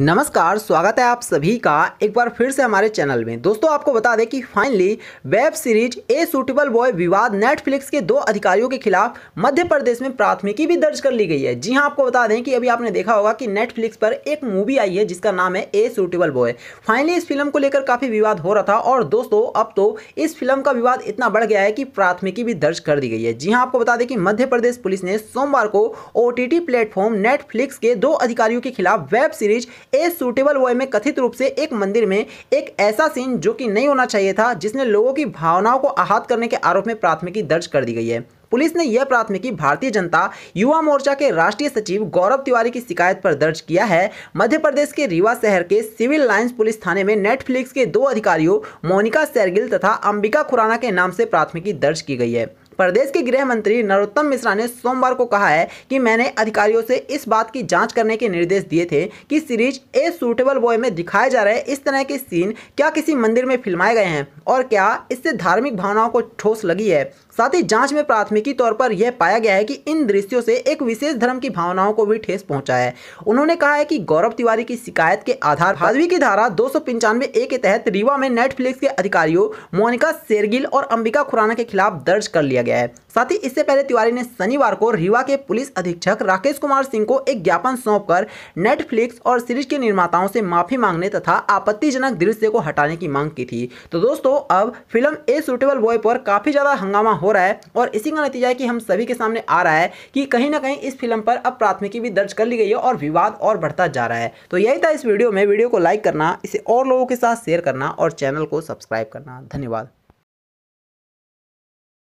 नमस्कार स्वागत है आप सभी का एक बार फिर से हमारे चैनल में दोस्तों आपको बता दें कि finally web series A suitable boy विवाद नेटफ्लिक्स के दो अधिकारियों के खिलाफ मध्य प्रदेश में प्राथमिकी भी दर्ज कर ली गई है जी हां आपको बता दें कि अभी आपने देखा होगा कि नेटफ्लिक्स पर एक मूवी आई है जिसका नाम है ए सूटेबल बॉय फाइनली इस फिल्म को लेकर काफ़ी विवाद हो रहा था और दोस्तों अब तो इस फिल्म का विवाद इतना बढ़ गया है कि प्राथमिकी भी दर्ज कर दी गई है जी हाँ आपको बता दें कि मध्य प्रदेश पुलिस ने सोमवार को ओ प्लेटफॉर्म नेटफ्लिक्स के दो अधिकारियों के खिलाफ वेब सीरीज ए सूटेबल वे में कथित रूप से एक मंदिर में एक ऐसा सीन जो कि नहीं होना चाहिए था जिसने लोगों की भावनाओं को आहत करने के आरोप में प्राथमिकी दर्ज कर दी गई है पुलिस ने यह प्राथमिकी भारतीय जनता युवा मोर्चा के राष्ट्रीय सचिव गौरव तिवारी की शिकायत पर दर्ज किया है मध्य प्रदेश के रीवा शहर के सिविल लाइंस पुलिस थाने में नेटफ्लिक्स के दो अधिकारियों मोनिका सैरगिल तथा अंबिका खुराना के नाम से प्राथमिकी दर्ज की गई है प्रदेश के गृह मंत्री नरोत्तम मिश्रा ने सोमवार को कहा है कि मैंने अधिकारियों से इस बात की जाँच करने के निर्देश दिए थे कि सीरीज ए सूटेबल बॉय में दिखाए जा रहे इस तरह के सीन क्या किसी मंदिर में फिल्माए गए हैं और क्या इससे धार्मिक भावनाओं को ठोस लगी है साथ ही जांच में प्राथमिकी तौर पर यह पाया गया है कि इन दृश्यों से एक विशेष धर्म की भावनाओं को भी ठेस पहुंचा है उन्होंने कहा है कि गौरव तिवारी की शिकायत के आधार भादवी की धारा दो ए के तहत रीवा में नेटफ्लिक्स के अधिकारियों मोनिका शेरगिल और अंबिका खुराना के खिलाफ दर्ज कर लिया गया गया है साथ ही इससे पहले तिवारी ने शनिवार को रीवा के पुलिस अधीक्षक राकेश कुमार सिंह को एक ज्ञापन सौंपकर नेटफ्लिक्स और सीरीज के निर्माताओं से माफी मांगने तथा आपत्तिजनक दृश्य को हटाने की मांग की थी तो दोस्तों अब फिल्म ए सुटेबल बॉय पर काफ़ी ज़्यादा हंगामा हो रहा है और इसी का नतीजा है कि हम सभी के सामने आ रहा है कि कहीं ना कहीं इस फिल्म पर अब प्राथमिकी भी दर्ज कर ली गई है और विवाद और बढ़ता जा रहा है तो यही था इस वीडियो में वीडियो को लाइक करना इसे और लोगों के साथ शेयर करना और चैनल को सब्सक्राइब करना धन्यवाद